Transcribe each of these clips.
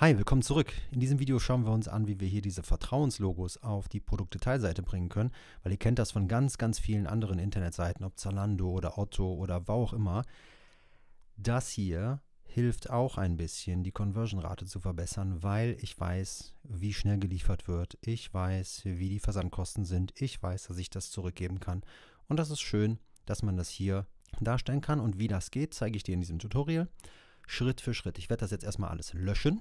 Hi, willkommen zurück. In diesem Video schauen wir uns an, wie wir hier diese Vertrauenslogos auf die Produktdetailseite bringen können, weil ihr kennt das von ganz, ganz vielen anderen Internetseiten, ob Zalando oder Otto oder wo auch immer. Das hier hilft auch ein bisschen, die Conversion-Rate zu verbessern, weil ich weiß, wie schnell geliefert wird, ich weiß, wie die Versandkosten sind, ich weiß, dass ich das zurückgeben kann. Und das ist schön, dass man das hier darstellen kann. Und wie das geht, zeige ich dir in diesem Tutorial. Schritt für Schritt. Ich werde das jetzt erstmal alles löschen.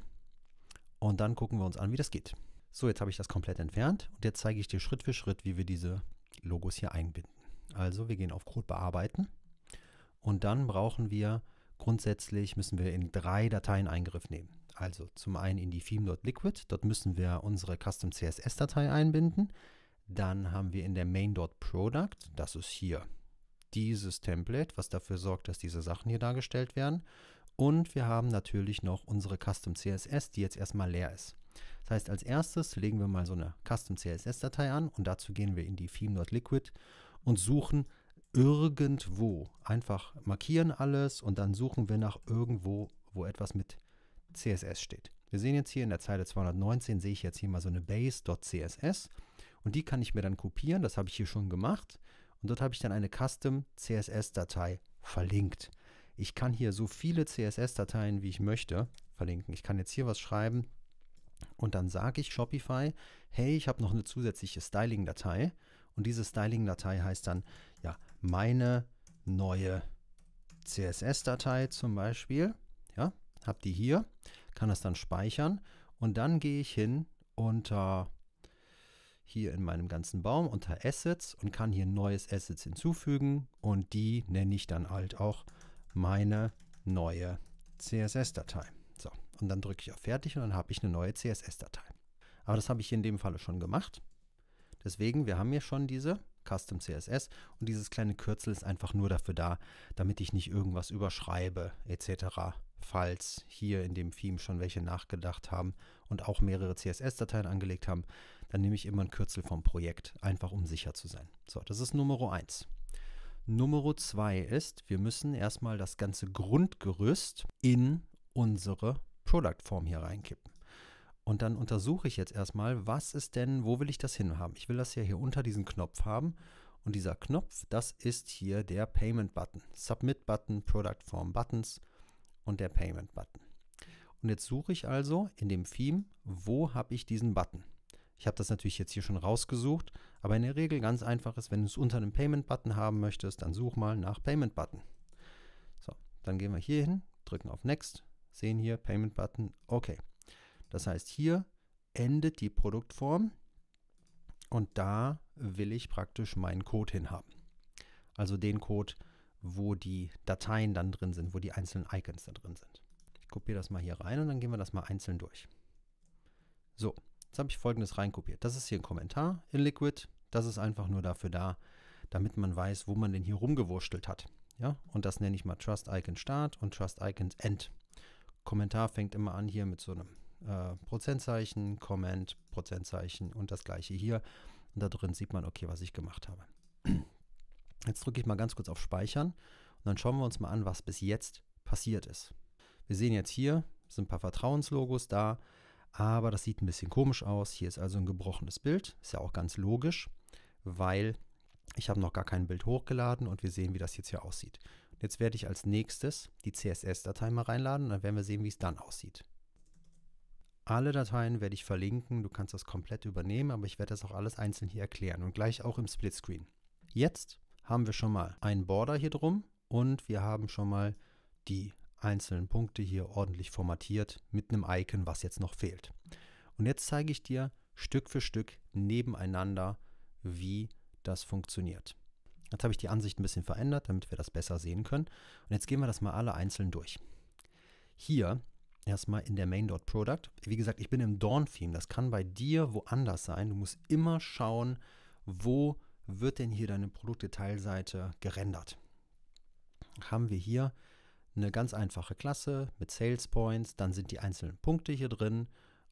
Und dann gucken wir uns an, wie das geht. So, jetzt habe ich das komplett entfernt und jetzt zeige ich dir Schritt für Schritt, wie wir diese Logos hier einbinden. Also wir gehen auf Code bearbeiten und dann brauchen wir grundsätzlich, müssen wir in drei Dateien Eingriff nehmen. Also zum einen in die theme.liquid, dort müssen wir unsere custom CSS Datei einbinden. Dann haben wir in der main.product, das ist hier dieses Template, was dafür sorgt, dass diese Sachen hier dargestellt werden. Und wir haben natürlich noch unsere Custom CSS, die jetzt erstmal leer ist. Das heißt, als erstes legen wir mal so eine Custom CSS-Datei an und dazu gehen wir in die theme.liquid und suchen irgendwo. Einfach markieren alles und dann suchen wir nach irgendwo, wo etwas mit CSS steht. Wir sehen jetzt hier in der Zeile 219, sehe ich jetzt hier mal so eine base.css und die kann ich mir dann kopieren, das habe ich hier schon gemacht und dort habe ich dann eine Custom CSS-Datei verlinkt ich kann hier so viele CSS-Dateien, wie ich möchte, verlinken. Ich kann jetzt hier was schreiben und dann sage ich Shopify, hey, ich habe noch eine zusätzliche Styling-Datei und diese Styling-Datei heißt dann, ja, meine neue CSS-Datei zum Beispiel, ja, habe die hier, kann das dann speichern und dann gehe ich hin unter hier in meinem ganzen Baum unter Assets und kann hier neues Assets hinzufügen und die nenne ich dann halt auch meine neue CSS-Datei. So, und dann drücke ich auf Fertig und dann habe ich eine neue CSS-Datei. Aber das habe ich hier in dem Falle schon gemacht. Deswegen, wir haben hier schon diese Custom CSS und dieses kleine Kürzel ist einfach nur dafür da, damit ich nicht irgendwas überschreibe etc., falls hier in dem Theme schon welche nachgedacht haben und auch mehrere CSS-Dateien angelegt haben, dann nehme ich immer ein Kürzel vom Projekt, einfach um sicher zu sein. So, das ist Nummer 1. Nummer zwei ist, wir müssen erstmal das ganze Grundgerüst in unsere Product Form hier reinkippen. Und dann untersuche ich jetzt erstmal, was ist denn, wo will ich das hinhaben? Ich will das ja hier unter diesen Knopf haben. Und dieser Knopf, das ist hier der Payment Button. Submit Button, Product Form Buttons und der Payment Button. Und jetzt suche ich also in dem Theme, wo habe ich diesen Button? Ich habe das natürlich jetzt hier schon rausgesucht, aber in der Regel ganz einfach ist, wenn du es unter einem Payment-Button haben möchtest, dann such mal nach Payment-Button. So, dann gehen wir hier hin, drücken auf Next, sehen hier Payment-Button, okay. Das heißt, hier endet die Produktform und da will ich praktisch meinen Code hinhaben. Also den Code, wo die Dateien dann drin sind, wo die einzelnen Icons da drin sind. Ich kopiere das mal hier rein und dann gehen wir das mal einzeln durch. So, Jetzt habe ich folgendes reinkopiert. Das ist hier ein Kommentar in Liquid. Das ist einfach nur dafür da, damit man weiß, wo man denn hier rumgewurschtelt hat. Ja, und das nenne ich mal Trust Icon Start und Trust Icon End. Kommentar fängt immer an hier mit so einem äh, Prozentzeichen, Comment, Prozentzeichen und das gleiche hier. Und da drin sieht man, okay, was ich gemacht habe. Jetzt drücke ich mal ganz kurz auf Speichern und dann schauen wir uns mal an, was bis jetzt passiert ist. Wir sehen jetzt hier, sind ein paar Vertrauenslogos da. Aber das sieht ein bisschen komisch aus. Hier ist also ein gebrochenes Bild. Ist ja auch ganz logisch, weil ich habe noch gar kein Bild hochgeladen und wir sehen, wie das jetzt hier aussieht. jetzt werde ich als nächstes die CSS-Datei mal reinladen und dann werden wir sehen, wie es dann aussieht. Alle Dateien werde ich verlinken, du kannst das komplett übernehmen, aber ich werde das auch alles einzeln hier erklären und gleich auch im Splitscreen. Jetzt haben wir schon mal einen Border hier drum und wir haben schon mal die einzelnen Punkte hier ordentlich formatiert mit einem Icon, was jetzt noch fehlt. Und jetzt zeige ich dir Stück für Stück nebeneinander, wie das funktioniert. Jetzt habe ich die Ansicht ein bisschen verändert, damit wir das besser sehen können. Und jetzt gehen wir das mal alle einzeln durch. Hier erstmal in der Main.Product. Wie gesagt, ich bin im Dawn-Theme. Das kann bei dir woanders sein. Du musst immer schauen, wo wird denn hier deine Produktdetailseite gerendert. Haben wir hier eine ganz einfache Klasse mit Sales Points, dann sind die einzelnen Punkte hier drin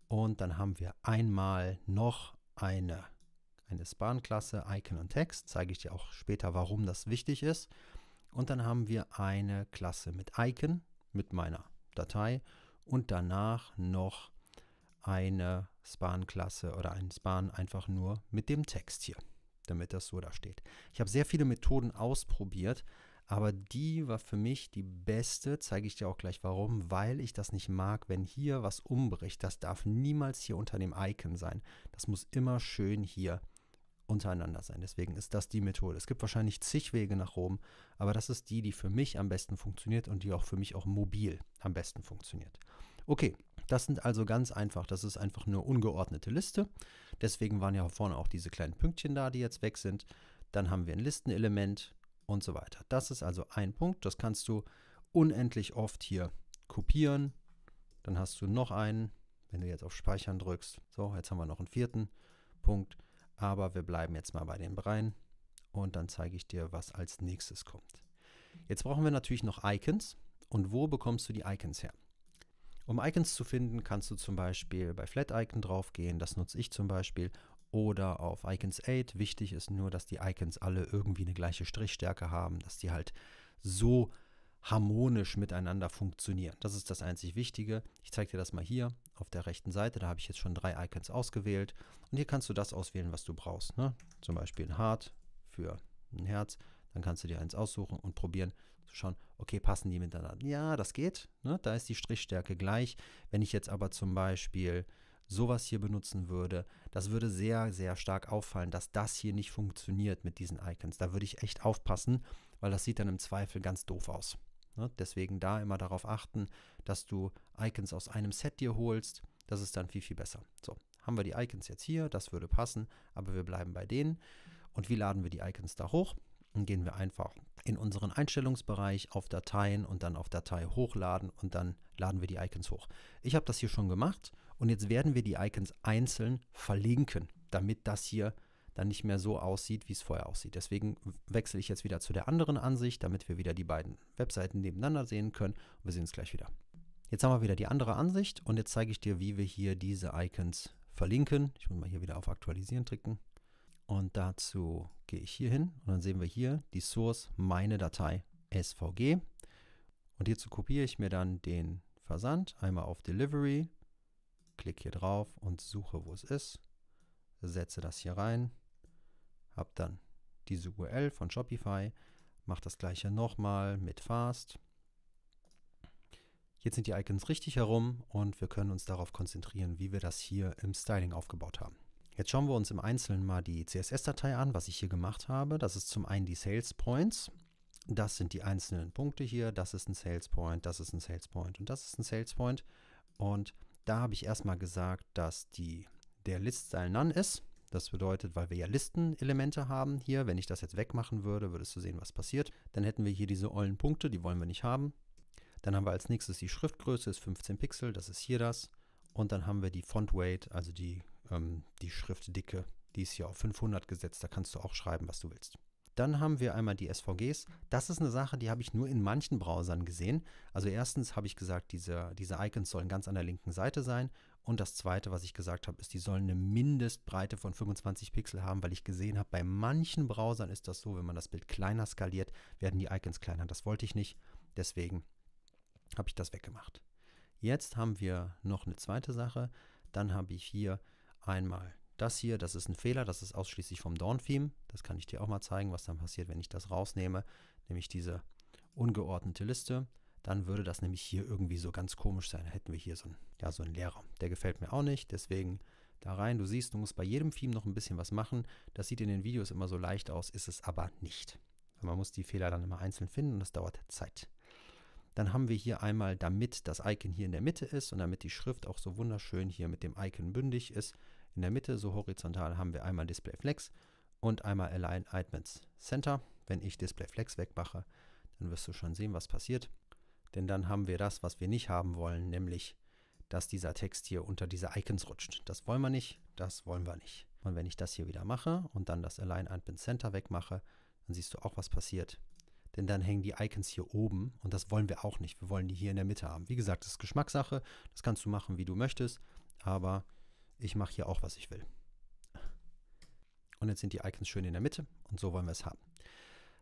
und dann haben wir einmal noch eine, eine Span-Klasse Icon und Text, zeige ich dir auch später, warum das wichtig ist. Und dann haben wir eine Klasse mit Icon, mit meiner Datei und danach noch eine Span-Klasse oder ein Span einfach nur mit dem Text hier, damit das so da steht. Ich habe sehr viele Methoden ausprobiert, aber die war für mich die beste, zeige ich dir auch gleich warum, weil ich das nicht mag, wenn hier was umbricht. Das darf niemals hier unter dem Icon sein. Das muss immer schön hier untereinander sein. Deswegen ist das die Methode. Es gibt wahrscheinlich zig Wege nach Rom, aber das ist die, die für mich am besten funktioniert und die auch für mich auch mobil am besten funktioniert. Okay, das sind also ganz einfach. Das ist einfach eine ungeordnete Liste. Deswegen waren ja vorne auch diese kleinen Pünktchen da, die jetzt weg sind. Dann haben wir ein Listenelement und so weiter. Das ist also ein Punkt, das kannst du unendlich oft hier kopieren. Dann hast du noch einen, wenn du jetzt auf Speichern drückst. So, jetzt haben wir noch einen vierten Punkt, aber wir bleiben jetzt mal bei den Bereihen und dann zeige ich dir, was als nächstes kommt. Jetzt brauchen wir natürlich noch Icons und wo bekommst du die Icons her? Um Icons zu finden, kannst du zum Beispiel bei Flat Icon draufgehen, das nutze ich zum Beispiel, oder auf Icons 8. Wichtig ist nur, dass die Icons alle irgendwie eine gleiche Strichstärke haben, dass die halt so harmonisch miteinander funktionieren. Das ist das einzig Wichtige. Ich zeige dir das mal hier auf der rechten Seite. Da habe ich jetzt schon drei Icons ausgewählt. Und hier kannst du das auswählen, was du brauchst. Ne? Zum Beispiel ein Heart für ein Herz. Dann kannst du dir eins aussuchen und probieren zu schauen, okay, passen die miteinander? Ja, das geht. Ne? Da ist die Strichstärke gleich. Wenn ich jetzt aber zum Beispiel sowas hier benutzen würde, das würde sehr, sehr stark auffallen, dass das hier nicht funktioniert mit diesen Icons. Da würde ich echt aufpassen, weil das sieht dann im Zweifel ganz doof aus. Ne? Deswegen da immer darauf achten, dass du Icons aus einem Set dir holst. Das ist dann viel, viel besser. So, haben wir die Icons jetzt hier, das würde passen, aber wir bleiben bei denen. Und wie laden wir die Icons da hoch? Dann gehen wir einfach in unseren Einstellungsbereich auf Dateien und dann auf Datei hochladen und dann laden wir die Icons hoch. Ich habe das hier schon gemacht und jetzt werden wir die Icons einzeln verlinken, damit das hier dann nicht mehr so aussieht, wie es vorher aussieht. Deswegen wechsle ich jetzt wieder zu der anderen Ansicht, damit wir wieder die beiden Webseiten nebeneinander sehen können. wir sehen uns gleich wieder. Jetzt haben wir wieder die andere Ansicht und jetzt zeige ich dir, wie wir hier diese Icons verlinken. Ich muss mal hier wieder auf Aktualisieren klicken. Und dazu gehe ich hier hin und dann sehen wir hier die Source, meine Datei SVG. Und hierzu kopiere ich mir dann den Versand einmal auf Delivery, klicke hier drauf und suche, wo es ist, setze das hier rein, habe dann diese URL von Shopify, mache das gleiche nochmal mit Fast. Jetzt sind die Icons richtig herum und wir können uns darauf konzentrieren, wie wir das hier im Styling aufgebaut haben. Jetzt schauen wir uns im Einzelnen mal die CSS-Datei an, was ich hier gemacht habe. Das ist zum einen die Sales Points. Das sind die einzelnen Punkte hier. Das ist ein Sales Point, das ist ein Sales Point und das ist ein Sales Point. Und da habe ich erstmal gesagt, dass die, der List-Style None ist. Das bedeutet, weil wir ja Listenelemente haben hier, wenn ich das jetzt wegmachen würde, würdest du sehen, was passiert. Dann hätten wir hier diese ollen Punkte, die wollen wir nicht haben. Dann haben wir als nächstes die Schriftgröße, ist 15 Pixel, das ist hier das. Und dann haben wir die Font Weight, also die ähm, die Schriftdicke, die ist hier auf 500 gesetzt, da kannst du auch schreiben, was du willst. Dann haben wir einmal die SVGs. Das ist eine Sache, die habe ich nur in manchen Browsern gesehen. Also erstens habe ich gesagt, diese, diese Icons sollen ganz an der linken Seite sein. Und das zweite, was ich gesagt habe, ist, die sollen eine Mindestbreite von 25 Pixel haben, weil ich gesehen habe, bei manchen Browsern ist das so, wenn man das Bild kleiner skaliert, werden die Icons kleiner. Das wollte ich nicht. Deswegen habe ich das weggemacht. Jetzt haben wir noch eine zweite Sache. Dann habe ich hier einmal das hier, das ist ein Fehler, das ist ausschließlich vom Dorn-Theme. Das kann ich dir auch mal zeigen, was dann passiert, wenn ich das rausnehme, nämlich diese ungeordnete Liste. Dann würde das nämlich hier irgendwie so ganz komisch sein. Da hätten wir hier so einen, ja, so einen Leerraum. Der gefällt mir auch nicht, deswegen da rein. Du siehst, du musst bei jedem Theme noch ein bisschen was machen. Das sieht in den Videos immer so leicht aus, ist es aber nicht. Also man muss die Fehler dann immer einzeln finden und das dauert Zeit. Dann haben wir hier einmal, damit das Icon hier in der Mitte ist und damit die Schrift auch so wunderschön hier mit dem Icon bündig ist, in der Mitte so horizontal haben wir einmal Display Flex und einmal Align Items Center. Wenn ich Display Flex wegmache, dann wirst du schon sehen, was passiert. Denn dann haben wir das, was wir nicht haben wollen, nämlich, dass dieser Text hier unter diese Icons rutscht. Das wollen wir nicht, das wollen wir nicht. Und wenn ich das hier wieder mache und dann das Align Items Center wegmache, dann siehst du auch, was passiert denn dann hängen die Icons hier oben und das wollen wir auch nicht. Wir wollen die hier in der Mitte haben. Wie gesagt, das ist Geschmackssache, das kannst du machen, wie du möchtest, aber ich mache hier auch, was ich will. Und jetzt sind die Icons schön in der Mitte und so wollen wir es haben.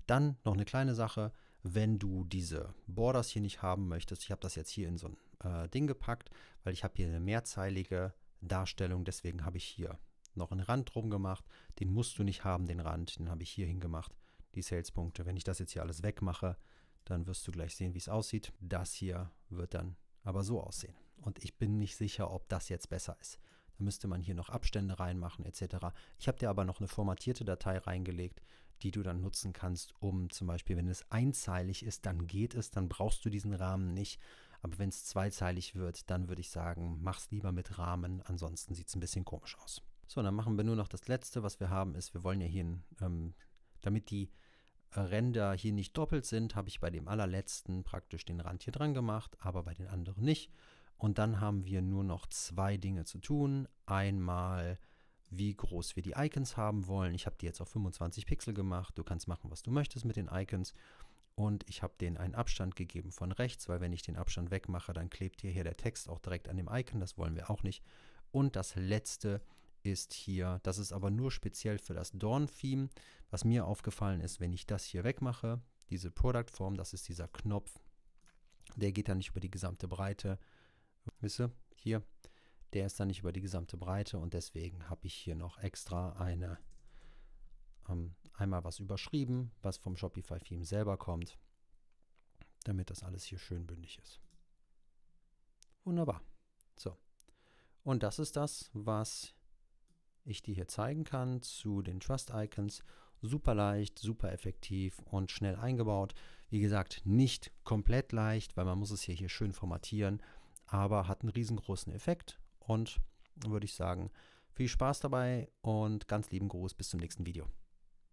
Dann noch eine kleine Sache, wenn du diese Borders hier nicht haben möchtest. Ich habe das jetzt hier in so ein äh, Ding gepackt, weil ich habe hier eine mehrzeilige Darstellung, deswegen habe ich hier noch einen Rand drum gemacht. Den musst du nicht haben, den Rand, den habe ich hier hingemacht die Salespunkte. Wenn ich das jetzt hier alles wegmache, dann wirst du gleich sehen, wie es aussieht. Das hier wird dann aber so aussehen. Und ich bin nicht sicher, ob das jetzt besser ist. Da müsste man hier noch Abstände reinmachen etc. Ich habe dir aber noch eine formatierte Datei reingelegt, die du dann nutzen kannst, um zum Beispiel, wenn es einzeilig ist, dann geht es, dann brauchst du diesen Rahmen nicht. Aber wenn es zweizeilig wird, dann würde ich sagen, mach's lieber mit Rahmen, ansonsten sieht es ein bisschen komisch aus. So, dann machen wir nur noch das Letzte, was wir haben, ist, wir wollen ja hier, ähm, damit die Ränder hier nicht doppelt sind, habe ich bei dem allerletzten praktisch den Rand hier dran gemacht, aber bei den anderen nicht. Und dann haben wir nur noch zwei Dinge zu tun. Einmal, wie groß wir die Icons haben wollen. Ich habe die jetzt auf 25 Pixel gemacht. Du kannst machen, was du möchtest mit den Icons. Und ich habe denen einen Abstand gegeben von rechts, weil wenn ich den Abstand wegmache, dann klebt hier, der Text auch direkt an dem Icon. Das wollen wir auch nicht. Und das letzte, ist hier, das ist aber nur speziell für das Dorn-Theme, was mir aufgefallen ist, wenn ich das hier wegmache, diese Product-Form, das ist dieser Knopf, der geht dann nicht über die gesamte Breite, wisse, hier, der ist dann nicht über die gesamte Breite und deswegen habe ich hier noch extra eine, ähm, einmal was überschrieben, was vom Shopify-Theme selber kommt, damit das alles hier schön bündig ist. Wunderbar. So. Und das ist das, was ich dir hier zeigen kann zu den Trust Icons. Super leicht, super effektiv und schnell eingebaut. Wie gesagt, nicht komplett leicht, weil man muss es hier, hier schön formatieren, aber hat einen riesengroßen Effekt und würde ich sagen, viel Spaß dabei und ganz lieben Gruß bis zum nächsten Video.